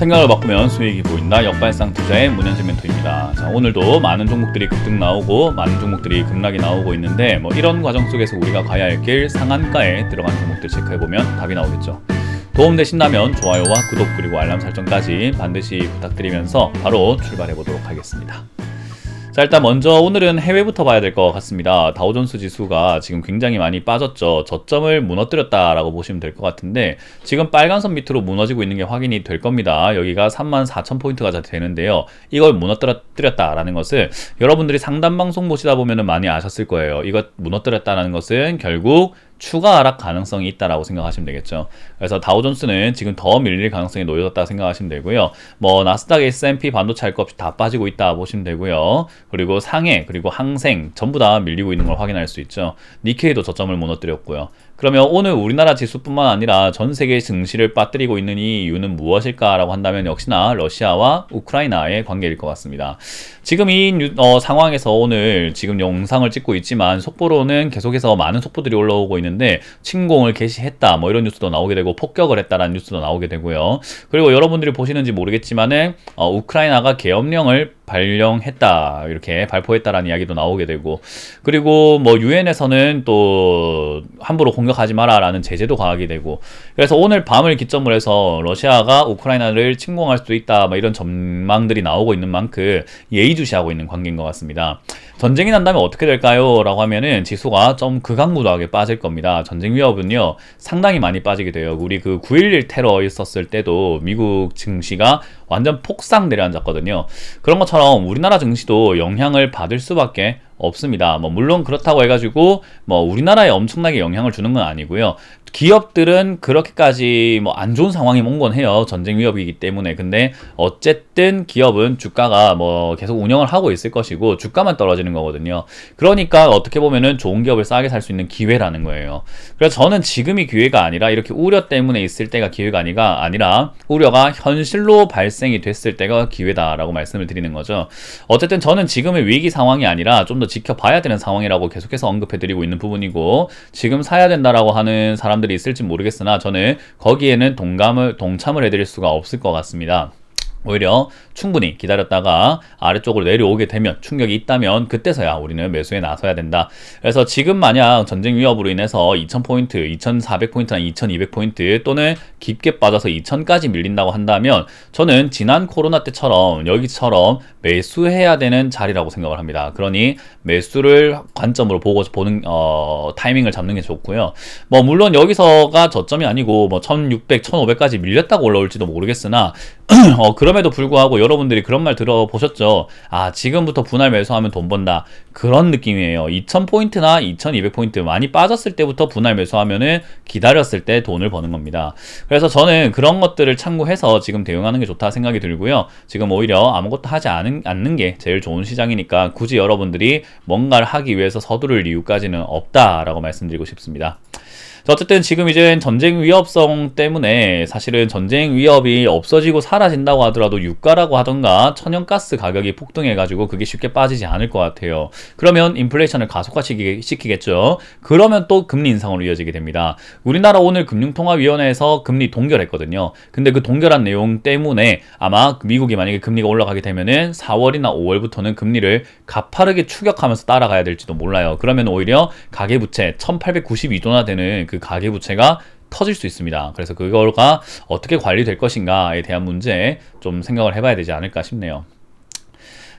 생각을 바꾸면 수익이 보인다. 역발상 투자의 문현재 멘토입니다. 자, 오늘도 많은 종목들이 급등 나오고 많은 종목들이 급락이 나오고 있는데 뭐 이런 과정 속에서 우리가 가야 할 길 상한가에 들어간 종목들 체크해 보면 답이 나오겠죠. 도움되신다면 좋아요와 구독 그리고 알람 설정까지 반드시 부탁드리면서 바로 출발해 보도록 하겠습니다. 자 일단 먼저 오늘은 해외부터 봐야 될 것 같습니다. 다우존스 지수가 지금 굉장히 많이 빠졌죠. 저점을 무너뜨렸다라고 보시면 될 것 같은데 지금 빨간선 밑으로 무너지고 있는 게 확인이 될 겁니다. 여기가 34,000포인트가 되는데요. 이걸 무너뜨렸다라는 것을 여러분들이 상담 방송 보시다 보면 많이 아셨을 거예요. 이거 무너뜨렸다라는 것은 결국 추가 하락 가능성이 있다라고 생각하시면 되겠죠. 그래서 다우존스는 지금 더 밀릴 가능성이 놓여졌다 생각하시면 되고요. 뭐 나스닥, S&P 반도체 할 것 없이 다 빠지고 있다 보시면 되고요. 그리고 상해, 그리고 항생 전부 다 밀리고 있는 걸 확인할 수 있죠. 니케이도 저점을 무너뜨렸고요. 그러면 오늘 우리나라 지수뿐만 아니라 전 세계 증시를 빠뜨리고 있는 이유는 무엇일까라고 한다면 역시나 러시아와 우크라이나의 관계일 것 같습니다. 지금 이 어, 상황에서 오늘 지금 영상을 찍고 있지만 속보로는 계속해서 많은 속보들이 올라오고 있는 있는데 침공을 개시했다 뭐 이런 뉴스도 나오게 되고 폭격을 했다라는 뉴스도 나오게 되고요. 그리고 여러분들이 보시는지 모르겠지만은 어, 우크라이나가 계엄령을 발령했다 이렇게 발포했다라는 이야기도 나오게 되고 그리고 뭐 유엔에서는 또 함부로 공격하지 마라라는 제재도 가하게 되고 그래서 오늘 밤을 기점으로 해서 러시아가 우크라이나를 침공할 수도 있다 이런 전망들이 나오고 있는 만큼 예의주시하고 있는 관계인 것 같습니다. 전쟁이 난다면 어떻게 될까요? 라고 하면은 지수가 좀 극악무도하게 빠질 겁니다. 전쟁 위협은요 상당히 많이 빠지게 돼요. 우리 그 9.11 테러 있었을 때도 미국 증시가 완전 폭삭 내려앉았거든요. 그런 것처럼 우리나라 증시도 영향을 받을 수밖에 없습니다. 뭐 물론 그렇다고 해가지고 뭐 우리나라에 엄청나게 영향을 주는 건 아니고요. 기업들은 그렇게까지 뭐 안 좋은 상황이 온건 해요. 전쟁 위협이기 때문에. 근데 어쨌든 기업은 주가가 뭐 계속 운영을 하고 있을 것이고 주가만 떨어지는 거거든요. 그러니까 어떻게 보면은 좋은 기업을 싸게 살 수 있는 기회라는 거예요. 그래서 저는 지금이 기회가 아니라 이렇게 우려 때문에 있을 때가 기회가 아니가 아니라 우려가 현실로 발생이 됐을 때가 기회다라고 말씀을 드리는 거죠. 어쨌든 저는 지금의 위기 상황이 아니라 좀더 지켜봐야 되는 상황이라고 계속해서 언급해드리고 있는 부분이고 지금 사야 된다라고 하는 사람들이 있을지 모르겠으나 저는 거기에는 동감을 동참을 해드릴 수가 없을 것 같습니다. 오히려 충분히 기다렸다가 아래쪽으로 내려오게 되면 충격이 있다면 그때서야 우리는 매수에 나서야 된다. 그래서 지금 만약 전쟁 위협으로 인해서 2000포인트, 2400포인트나 2200포인트 또는 깊게 빠져서 2000까지 밀린다고 한다면 저는 지난 코로나 때처럼 여기처럼 매수해야 되는 자리라고 생각을 합니다. 그러니 매수를 관점으로 보고 보는 어, 타이밍을 잡는 게 좋고요. 뭐 물론 여기서가 저점이 아니고 뭐 1600, 1500까지 밀렸다고 올라올지도 모르겠으나 어, 그런 그럼에도 불구하고 여러분들이 그런 말 들어보셨죠? 아 지금부터 분할 매수하면 돈 번다 그런 느낌이에요. 2000포인트나 2200포인트 많이 빠졌을 때부터 분할 매수하면은 기다렸을 때 돈을 버는 겁니다. 그래서 저는 그런 것들을 참고해서 지금 대응하는 게 좋다 생각이 들고요. 지금 오히려 아무것도 하지 않은, 않는 게 제일 좋은 시장이니까 굳이 여러분들이 뭔가를 하기 위해서 서두를 이유까지는 없다라고 말씀드리고 싶습니다. 어쨌든 지금 이젠 전쟁 위협성 때문에 사실은 전쟁 위협이 없어지고 사라진다고 하더라도 유가라고 하던가 천연가스 가격이 폭등해가지고 그게 쉽게 빠지지 않을 것 같아요. 그러면 인플레이션을 가속화시키겠죠. 그러면 또 금리 인상으로 이어지게 됩니다. 우리나라 오늘 금융통화위원회에서 금리 동결했거든요. 근데 그 동결한 내용 때문에 아마 미국이 만약에 금리가 올라가게 되면은 4월이나 5월부터는 금리를 가파르게 추격하면서 따라가야 될지도 몰라요. 그러면 오히려 가계부채 1892조나 되는 그 가계부채가 터질 수 있습니다. 그래서 그거가 어떻게 관리될 것인가에 대한 문제 좀 생각을 해봐야 되지 않을까 싶네요.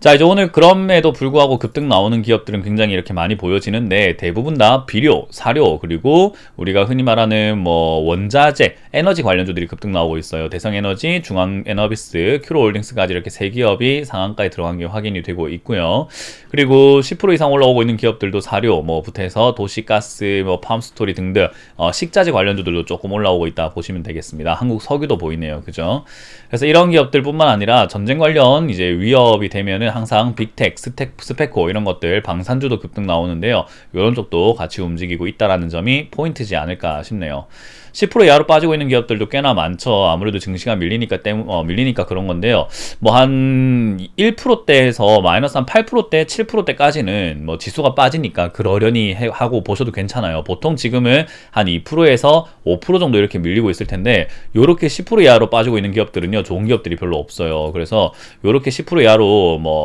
자 이제 오늘 그럼에도 불구하고 급등 나오는 기업들은 굉장히 이렇게 많이 보여지는데 대부분 다 비료, 사료 그리고 우리가 흔히 말하는 뭐 원자재, 에너지 관련주들이 급등 나오고 있어요. 대성에너지, 중앙에너비스, 큐로홀딩스까지 이렇게 세 기업이 상한가에 들어간 게 확인이 되고 있고요. 그리고 10% 이상 올라오고 있는 기업들도 사료, 뭐부터 해서 도시가스, 뭐 팜스토리 등등 어, 식자재 관련주들도 조금 올라오고 있다 보시면 되겠습니다. 한국 석유도 보이네요, 그죠? 그래서 이런 기업들뿐만 아니라 전쟁 관련 이제 위협이 되면은 보면 항상 빅텍, 스택, 스펙코 이런 것들 방산주도 급등 나오는데요. 이런 쪽도 같이 움직이고 있다라는 점이 포인트지 않을까 싶네요. 10% 이하로 빠지고 있는 기업들도 꽤나 많죠. 아무래도 증시가 밀리니까 때 어, 밀리니까 그런 건데요. 뭐 한 1%대에서 마이너스 한 8%대, 7%대까지는 뭐 지수가 빠지니까 그러려니 해, 하고 보셔도 괜찮아요. 보통 지금은 한 2%에서 5% 정도 이렇게 밀리고 있을 텐데 요렇게 10% 이하로 빠지고 있는 기업들은요. 좋은 기업들이 별로 없어요. 그래서 요렇게 10% 이하로 뭐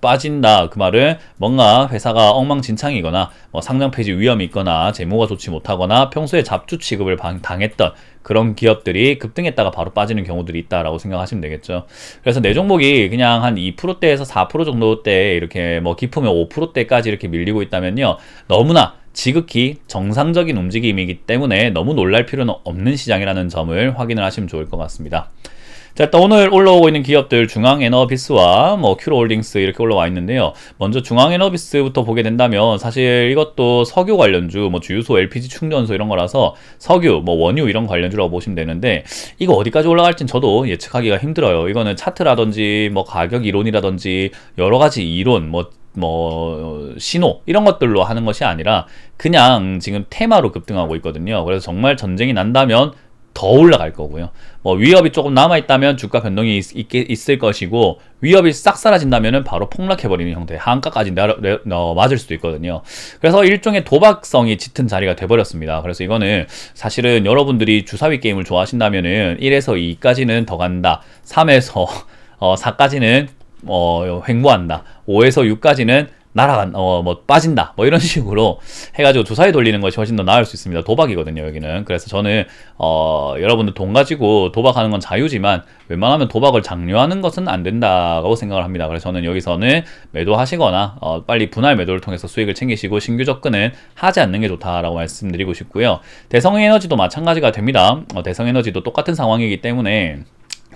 빠진다 그 말은 뭔가 회사가 엉망진창이거나 뭐 상장 폐지 위험이 있거나 재무가 좋지 못하거나 평소에 잡주 취급을 당했던 그런 기업들이 급등했다가 바로 빠지는 경우들이 있다라고 생각하시면 되겠죠. 그래서 내 종목이 그냥 한 2%대에서 4%정도때 이렇게 뭐 깊으면 5%대까지 이렇게 밀리고 있다면요. 너무나 지극히 정상적인 움직임이기 때문에 너무 놀랄 필요는 없는 시장이라는 점을 확인을 하시면 좋을 것 같습니다. 자, 일단 오늘 올라오고 있는 기업들 중앙에너비스와 뭐 큐로홀딩스 이렇게 올라와 있는데요. 먼저 중앙에너비스부터 보게 된다면 사실 이것도 석유 관련주, 뭐 주유소, LPG 충전소 이런 거라서 석유, 뭐 원유 이런 관련주라고 보시면 되는데 이거 어디까지 올라갈진 저도 예측하기가 힘들어요. 이거는 차트라든지 뭐 가격 이론이라든지 여러 가지 이론 뭐뭐 뭐 신호 이런 것들로 하는 것이 아니라 그냥 지금 테마로 급등하고 있거든요. 그래서 정말 전쟁이 난다면 더 올라갈 거고요. 뭐 위협이 조금 남아 있다면 주가 변동이 있, 있을 것이고 위협이 싹사라진다면 바로 폭락해 버리는 형태의 한가까지 어, 맞을 수도 있거든요. 그래서 일종의 도박성이 짙은 자리가 돼 버렸습니다. 그래서 이거는 사실은 여러분들이 주사위 게임을 좋아하신다면 1에서 2까지는 더 간다. 3에서 어, 4까지는 어, 횡보한다. 5에서 6까지는 날아간 어 뭐 빠진다 뭐 이런 식으로 해가지고 주사위 돌리는 것이 훨씬 더 나을 수 있습니다 도박이거든요 여기는 그래서 저는 어 여러분들 돈 가지고 도박하는 건 자유지만 웬만하면 도박을 장려하는 것은 안 된다고 생각을 합니다 그래서 저는 여기서는 매도하시거나 어, 빨리 분할 매도를 통해서 수익을 챙기시고 신규 접근은 하지 않는 게 좋다라고 말씀드리고 싶고요 대성에너지도 마찬가지가 됩니다 어, 대성에너지도 똑같은 상황이기 때문에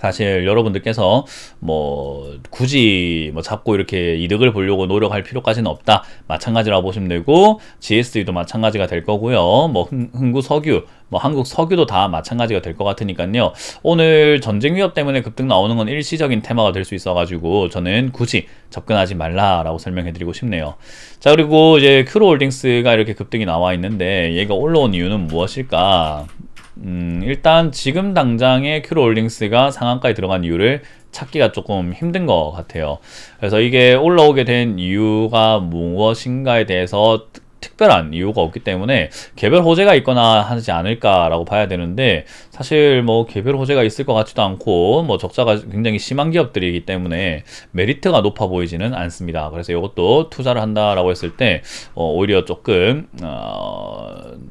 사실 여러분들께서 뭐 굳이 뭐 잡고 이렇게 이득을 보려고 노력할 필요까지는 없다. 마찬가지라고 보시면 되고 GSD도 마찬가지가 될 거고요. 뭐 흥구 석유, 뭐 한국 석유도 다 마찬가지가 될 것 같으니까요. 오늘 전쟁 위협 때문에 급등 나오는 건 일시적인 테마가 될 수 있어가지고 저는 굳이 접근하지 말라라고 설명해드리고 싶네요. 자 그리고 이제 큐로홀딩스가 이렇게 급등이 나와 있는데 얘가 올라온 이유는 무엇일까? 음, 일단 지금 당장의 큐로올링스가 상한가에 들어간 이유를 찾기가 조금 힘든 것 같아요. 그래서 이게 올라오게 된 이유가 무엇인가에 대해서 특별한 이유가 없기 때문에 개별 호재가 있거나 하지 않을까라고 봐야 되는데 사실 뭐 개별 호재가 있을 것 같지도 않고 뭐 적자가 굉장히 심한 기업들이기 때문에 메리트가 높아 보이지는 않습니다. 그래서 이것도 투자를 한다라고 했을 때 어, 오히려 조금 어,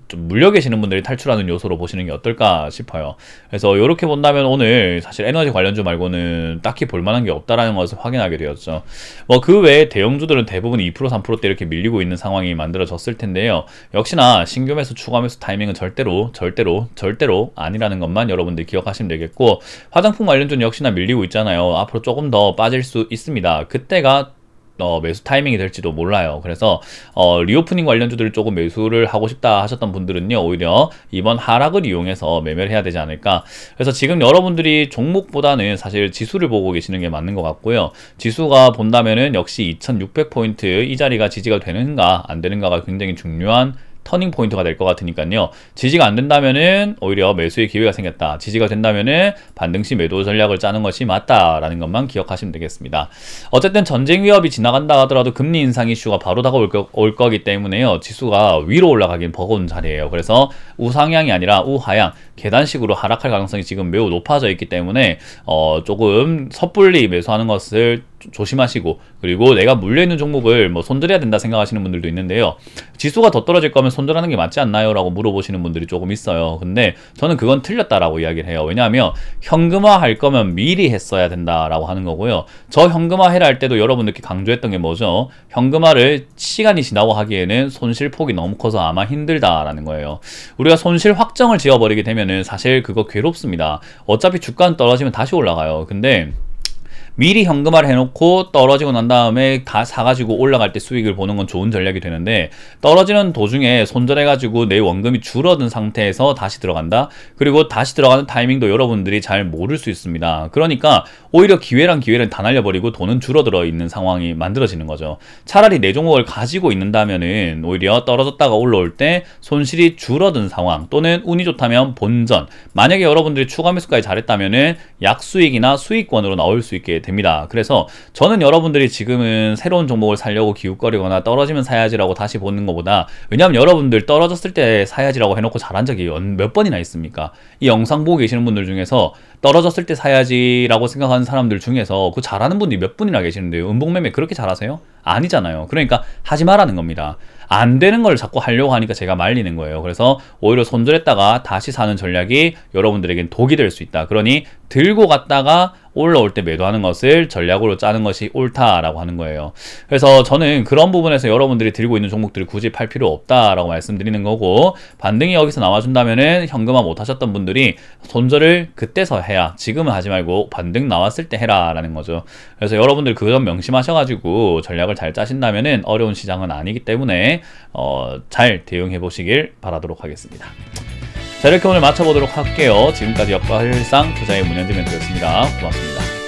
좀 물려 계시는 분들이 탈출하는 요소로 보시는 게 어떨까 싶어요. 그래서 이렇게 본다면 오늘 사실 에너지 관련주 말고는 딱히 볼만한 게 없다라는 것을 확인하게 되었죠. 뭐 그 외에 대형주들은 대부분 2% 3%대 이렇게 밀리고 있는 상황이 만들어졌을 텐데요. 역시나 신규 매수 추가 매수 타이밍은 절대로 절대로 절대로 아니라는 있다는 것만 여러분들 기억하시면 되겠고 화장품 관련주는 역시나 밀리고 있잖아요. 앞으로 조금 더 빠질 수 있습니다. 그때가 어, 매수 타이밍이 될지도 몰라요. 그래서 어, 리오프닝 관련주들을 조금 매수를 하고 싶다 하셨던 분들은요. 오히려 이번 하락을 이용해서 매매를 해야 되지 않을까. 그래서 지금 여러분들이 종목보다는 사실 지수를 보고 계시는 게 맞는 것 같고요. 지수가 본다면은 역시 2600포인트 이 자리가 지지가 되는가 안 되는가가 굉장히 중요한 터닝 포인트가 될 것 같으니까요. 지지가 안 된다면은 오히려 매수의 기회가 생겼다. 지지가 된다면은 반등 시 매도 전략을 짜는 것이 맞다라는 것만 기억하시면 되겠습니다. 어쨌든 전쟁 위협이 지나간다 하더라도 금리 인상 이슈가 바로 다가올 거, 올 거기 때문에요. 지수가 위로 올라가긴 버거운 자리예요. 그래서 우상향이 아니라 우하향 계단식으로 하락할 가능성이 지금 매우 높아져 있기 때문에 어, 조금 섣불리 매수하는 것을 조심하시고 그리고 내가 물려 있는 종목을 뭐손들여야 된다 생각하시는 분들도 있는데요. 지수가 더 떨어질 거면 손절하는 게 맞지 않나요? 라고 물어보시는 분들이 조금 있어요. 근데 저는 그건 틀렸다라고 이야기를 해요. 왜냐하면 현금화 할 거면 미리 했어야 된다라고 하는 거고요. 저 현금화 해라 할 때도 여러분들께 강조했던 게 뭐죠? 현금화를 시간이 지나고 하기에는 손실폭이 너무 커서 아마 힘들다라는 거예요. 우리가 손실 확정을 지어버리게 되면은 사실 그거 괴롭습니다. 어차피 주가는 떨어지면 다시 올라가요. 근데 미리 현금화를 해놓고 떨어지고 난 다음에 다 사가지고 올라갈 때 수익을 보는 건 좋은 전략이 되는데 떨어지는 도중에 손절해가지고 내 원금이 줄어든 상태에서 다시 들어간다? 그리고 다시 들어가는 타이밍도 여러분들이 잘 모를 수 있습니다. 그러니까 오히려 기회랑 기회를 다 날려버리고 돈은 줄어들어 있는 상황이 만들어지는 거죠. 차라리 내 종목을 가지고 있는다면은 오히려 떨어졌다가 올라올 때 손실이 줄어든 상황 또는 운이 좋다면 본전 만약에 여러분들이 추가 매수까지 잘했다면은 약수익이나 수익권으로 나올 수 있게 됩니다. 됩니다. 그래서 저는 여러분들이 지금은 새로운 종목을 살려고 기웃거리거나 떨어지면 사야지라고 다시 보는 것보다 왜냐하면 여러분들 떨어졌을 때 사야지라고 해놓고 잘한 적이 몇 번이나 있습니까? 이 영상 보고 계시는 분들 중에서 떨어졌을 때 사야지라고 생각하는 사람들 중에서 그 잘하는 분이 들몇 분이나 계시는데요. 은봉매매 그렇게 잘하세요? 아니잖아요. 그러니까 하지 말라는 겁니다. 안 되는 걸 자꾸 하려고 하니까 제가 말리는 거예요. 그래서 오히려 손절했다가 다시 사는 전략이 여러분들에겐 독이 될 수 있다. 그러니 들고 갔다가 올라올 때 매도하는 것을 전략으로 짜는 것이 옳다라고 하는 거예요. 그래서 저는 그런 부분에서 여러분들이 들고 있는 종목들을 굳이 팔 필요 없다라고 말씀드리는 거고 반등이 여기서 나와준다면은 현금화 못하셨던 분들이 손절을 그때서 해야 지금은 하지 말고 반등 나왔을 때 해라라는 거죠. 그래서 여러분들 그 점 명심하셔가지고 전략을 잘 짜신다면은 어려운 시장은 아니기 때문에 어, 잘 대응해 보시길 바라도록 하겠습니다. 자 이렇게 오늘 마쳐보도록 할게요. 지금까지 역과 상 투자의 문현재 멘토였습니다. 고맙습니다.